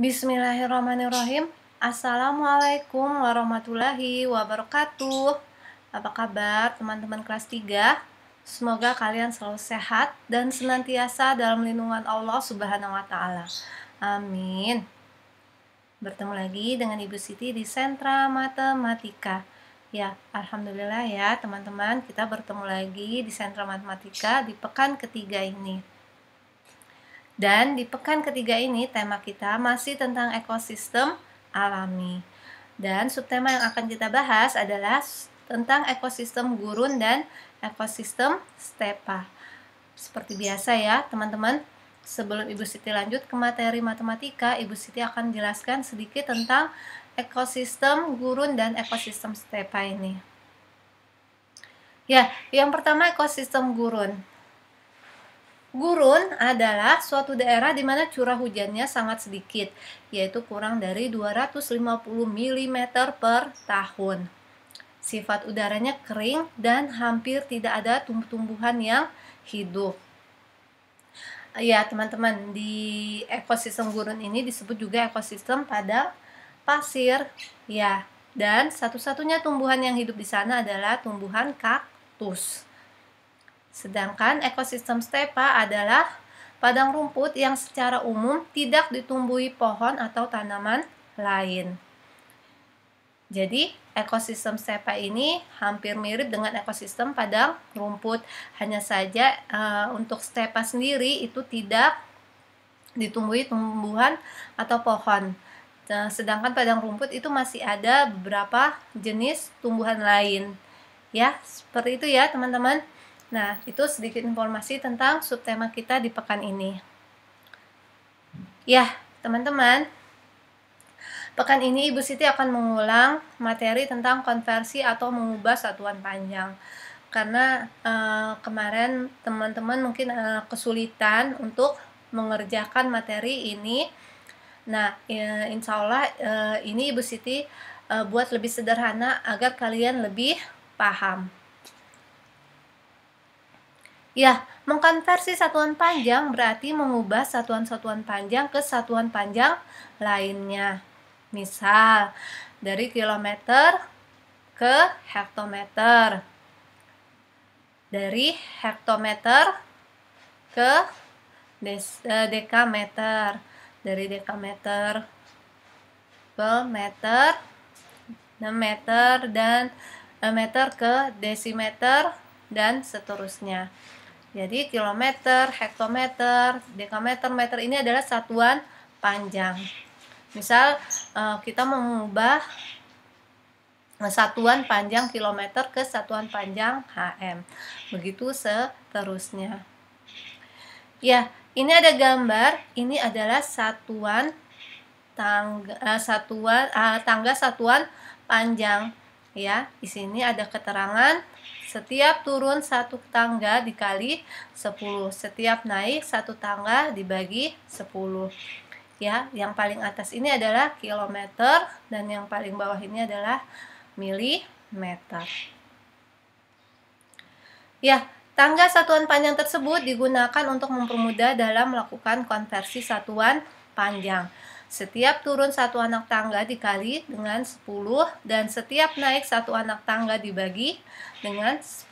Bismillahirrahmanirrahim. Assalamualaikum warahmatullahi wabarakatuh. Apa kabar teman-teman kelas 3? Semoga kalian selalu sehat dan senantiasa dalam lindungan Allah Subhanahu wa taala. Amin. Bertemu lagi dengan Ibu Siti di Sentra Matematika. Ya, alhamdulillah ya teman-teman, kita bertemu lagi di Sentra Matematika di pekan ketiga ini. Dan di pekan ketiga ini tema kita masih tentang ekosistem alami. Dan subtema yang akan kita bahas adalah tentang ekosistem gurun dan ekosistem stepa. Seperti biasa ya, teman-teman, sebelum Ibu Siti lanjut ke materi matematika, Ibu Siti akan jelaskan sedikit tentang ekosistem gurun dan ekosistem stepa ini. Ya, yang pertama ekosistem gurun. Gurun adalah suatu daerah di mana curah hujannya sangat sedikit, yaitu kurang dari 250 mm per tahun. Sifat udaranya kering dan hampir tidak ada tumbuh-tumbuhan yang hidup. Ya, teman-teman, di ekosistem gurun ini disebut juga ekosistem pada pasir. Ya, dan satu-satunya tumbuhan yang hidup di sana adalah tumbuhan kaktus. Sedangkan ekosistem stepa adalah padang rumput yang secara umum tidak ditumbuhi pohon atau tanaman lain. Jadi, ekosistem stepa ini hampir mirip dengan ekosistem padang rumput, hanya saja uh, untuk stepa sendiri itu tidak ditumbuhi tumbuhan atau pohon. Nah, sedangkan padang rumput itu masih ada beberapa jenis tumbuhan lain. Ya, seperti itu ya, teman-teman. Nah, itu sedikit informasi tentang subtema kita di pekan ini. Ya, teman-teman, pekan ini Ibu Siti akan mengulang materi tentang konversi atau mengubah satuan panjang. Karena eh, kemarin teman-teman mungkin eh, kesulitan untuk mengerjakan materi ini. Nah, e, insya Allah e, ini Ibu Siti e, buat lebih sederhana agar kalian lebih paham. Ya, mengkonversi satuan panjang berarti mengubah satuan-satuan panjang ke satuan panjang lainnya. Misal, dari kilometer ke hektometer. Dari hektometer ke eh, dekameter. Dari dekameter ke meter, meter, dan eh, meter ke desimeter, dan seterusnya. Jadi kilometer, hektometer, dekameter, meter ini adalah satuan panjang. Misal eh, kita mengubah eh, satuan panjang kilometer ke satuan panjang HM. Begitu seterusnya. Ya, ini ada gambar, ini adalah satuan tangga eh, satuan tangga satuan panjang ya. Di sini ada keterangan setiap turun satu tangga dikali 10. Setiap naik satu tangga dibagi 10. Ya, yang paling atas ini adalah kilometer dan yang paling bawah ini adalah milimeter. Ya, tangga satuan panjang tersebut digunakan untuk mempermudah dalam melakukan konversi satuan panjang. Setiap turun satu anak tangga dikali dengan 10 dan setiap naik satu anak tangga dibagi dengan 10.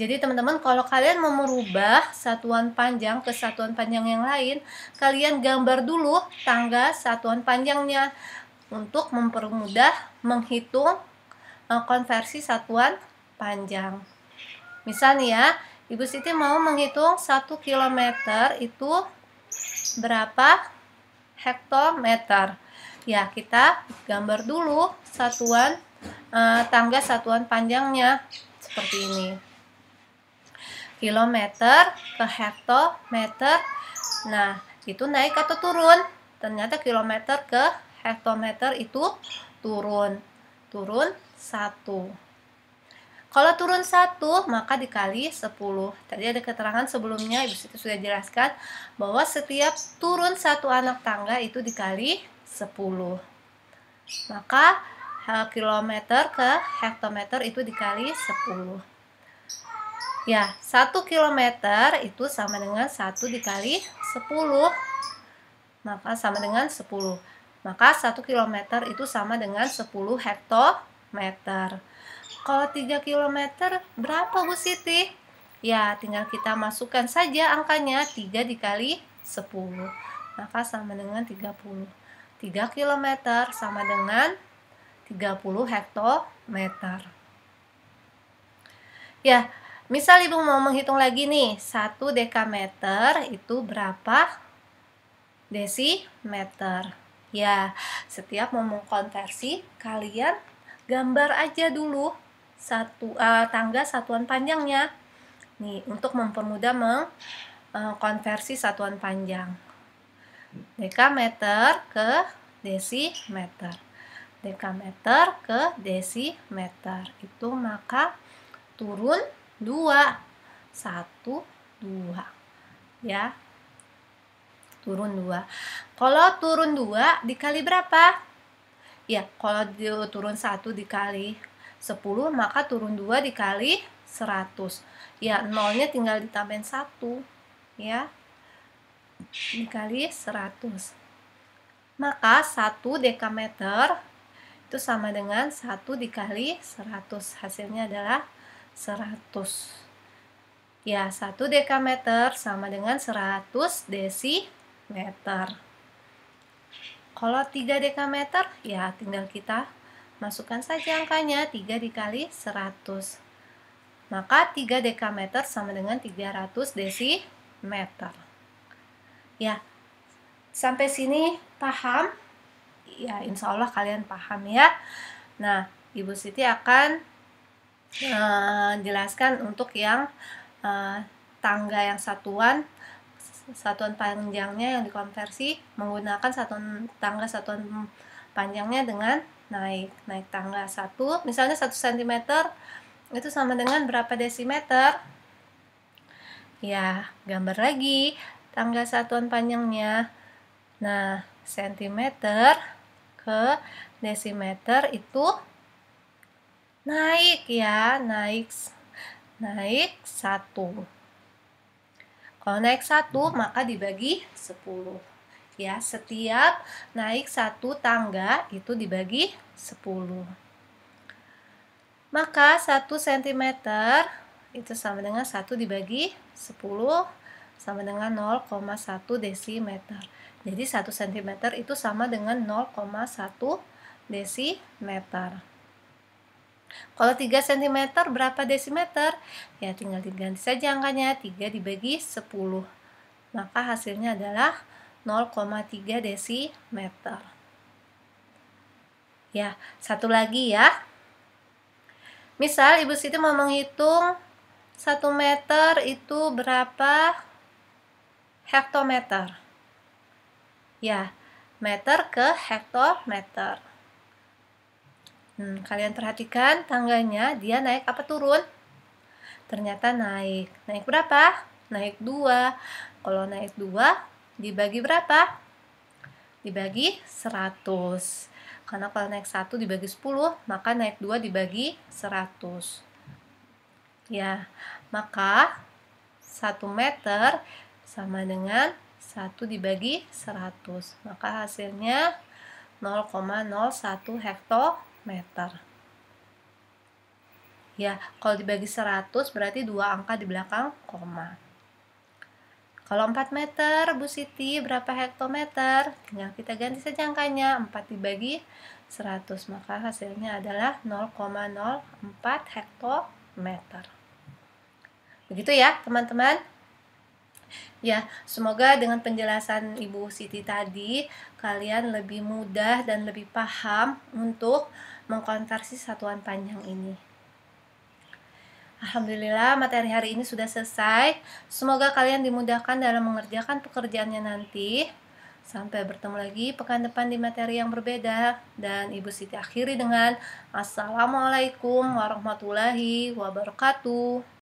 Jadi teman-teman kalau kalian mau merubah satuan panjang ke satuan panjang yang lain, kalian gambar dulu tangga satuan panjangnya untuk mempermudah menghitung eh, konversi satuan panjang. Misalnya, ya, Ibu Siti mau menghitung 1 km itu berapa hektometer. Ya, kita gambar dulu satuan eh, tangga satuan panjangnya seperti ini. Kilometer ke hektometer. Nah, itu naik atau turun? Ternyata kilometer ke hektometer itu turun. Turun satu kalau turun satu maka dikali 10. Tadi ada keterangan sebelumnya Ibu Siti sudah jelaskan bahwa setiap turun satu anak tangga itu dikali 10. Maka kilometer ke hektometer itu dikali 10. Ya, 1 kilometer itu sama dengan 1 dikali 10. Maka sama dengan 10. Maka 1 kilometer itu sama dengan 10 hektometer. Kalau 3 km berapa Bu Siti? Ya, tinggal kita masukkan saja angkanya 3 dikali 10. Maka sama dengan 30. 3 km sama dengan 30 hektometer. Ya, misal Ibu mau menghitung lagi nih, 1 dekameter itu berapa desimeter? Ya, setiap mau mengkonversi, kalian gambar aja dulu satu uh, tangga satuan panjangnya nih untuk mempermudah mengkonversi eh, uh, satuan panjang dekameter ke desimeter dekameter ke desimeter itu maka turun 2 1 2 ya turun 2 kalau turun 2 dikali berapa ya kalau turun satu dikali 10 maka turun 2 dikali 100 ya nolnya tinggal ditambahin satu ya dikali 100 maka 1 dekameter itu sama dengan 1 dikali 100 hasilnya adalah 100 ya 1 dekameter sama dengan 100 desimeter kalau 3 dekameter, ya tinggal kita masukkan saja angkanya 3 dikali 100. Maka 3 dekameter sama dengan 300 desimeter. Ya, sampai sini paham? Ya, insya Allah kalian paham ya. Nah, Ibu Siti akan uh, jelaskan untuk yang uh, tangga yang satuan satuan panjangnya yang dikonversi menggunakan satuan tangga satuan panjangnya dengan naik naik tangga satu misalnya satu sentimeter itu sama dengan berapa desimeter ya gambar lagi tangga satuan panjangnya nah sentimeter ke desimeter itu naik ya naik naik satu kalau naik 1 maka dibagi 10 ya setiap naik satu tangga itu dibagi 10 maka 1 cm itu sama dengan 1 dibagi 10 sama dengan 0,1 desimeter jadi 1 cm itu sama dengan 0,1 desimeter kalau 3 cm berapa desimeter? Ya tinggal diganti saja angkanya 3 dibagi 10. Maka hasilnya adalah 0,3 desimeter. Ya, satu lagi ya. Misal Ibu Siti mau menghitung 1 meter itu berapa hektometer. Ya, meter ke hektometer. Hmm, kalian perhatikan tangganya, dia naik apa turun? Ternyata naik. Naik berapa? Naik 2. Kalau naik 2, dibagi berapa? Dibagi 100. Karena kalau naik 1 dibagi 10, maka naik 2 dibagi 100. Ya, maka 1 meter sama dengan 1 dibagi 100. Maka hasilnya 0,01 hekto meter ya kalau dibagi 100 berarti dua angka di belakang koma kalau 4 meter Bu Siti berapa hektometer tinggal kita ganti saja angkanya 4 dibagi 100 maka hasilnya adalah 0,04 hektometer begitu ya teman-teman Ya, semoga dengan penjelasan Ibu Siti tadi, kalian lebih mudah dan lebih paham untuk mengkonversi satuan panjang ini. Alhamdulillah materi hari ini sudah selesai. Semoga kalian dimudahkan dalam mengerjakan pekerjaannya nanti. Sampai bertemu lagi pekan depan di materi yang berbeda. Dan Ibu Siti akhiri dengan Assalamualaikum warahmatullahi wabarakatuh.